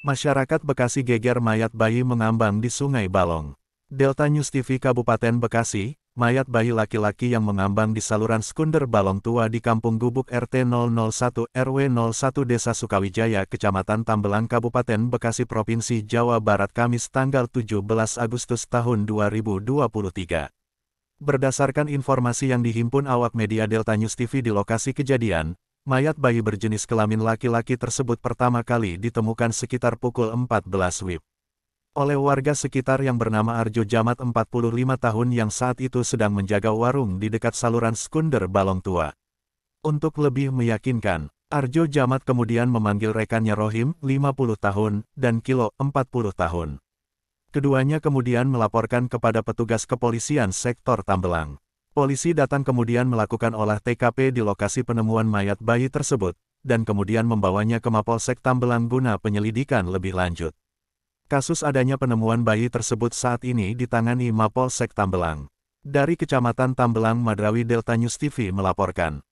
Masyarakat Bekasi geger mayat bayi mengambang di Sungai Balong. Delta News TV Kabupaten Bekasi, mayat bayi laki-laki yang mengambang di saluran sekunder Balong Tua di Kampung Gubuk RT 001 RW 01 Desa Sukawijaya, Kecamatan Tambelang Kabupaten Bekasi Provinsi Jawa Barat Kamis tanggal 17 Agustus tahun 2023. Berdasarkan informasi yang dihimpun awak media Delta News TV di lokasi kejadian, Mayat bayi berjenis kelamin laki-laki tersebut pertama kali ditemukan sekitar pukul 14 WIB. Oleh warga sekitar yang bernama Arjo Jamat 45 tahun yang saat itu sedang menjaga warung di dekat saluran skunder Balong Tua. Untuk lebih meyakinkan, Arjo Jamat kemudian memanggil rekannya Rohim, 50 tahun, dan Kilo, 40 tahun. Keduanya kemudian melaporkan kepada petugas kepolisian sektor Tambelang. Polisi datang kemudian melakukan olah TKP di lokasi penemuan mayat bayi tersebut, dan kemudian membawanya ke Mapolsek Tambelang guna penyelidikan lebih lanjut. Kasus adanya penemuan bayi tersebut saat ini ditangani Mapolsek Tambelang. Dari Kecamatan Tambelang Madrawi Delta News TV melaporkan.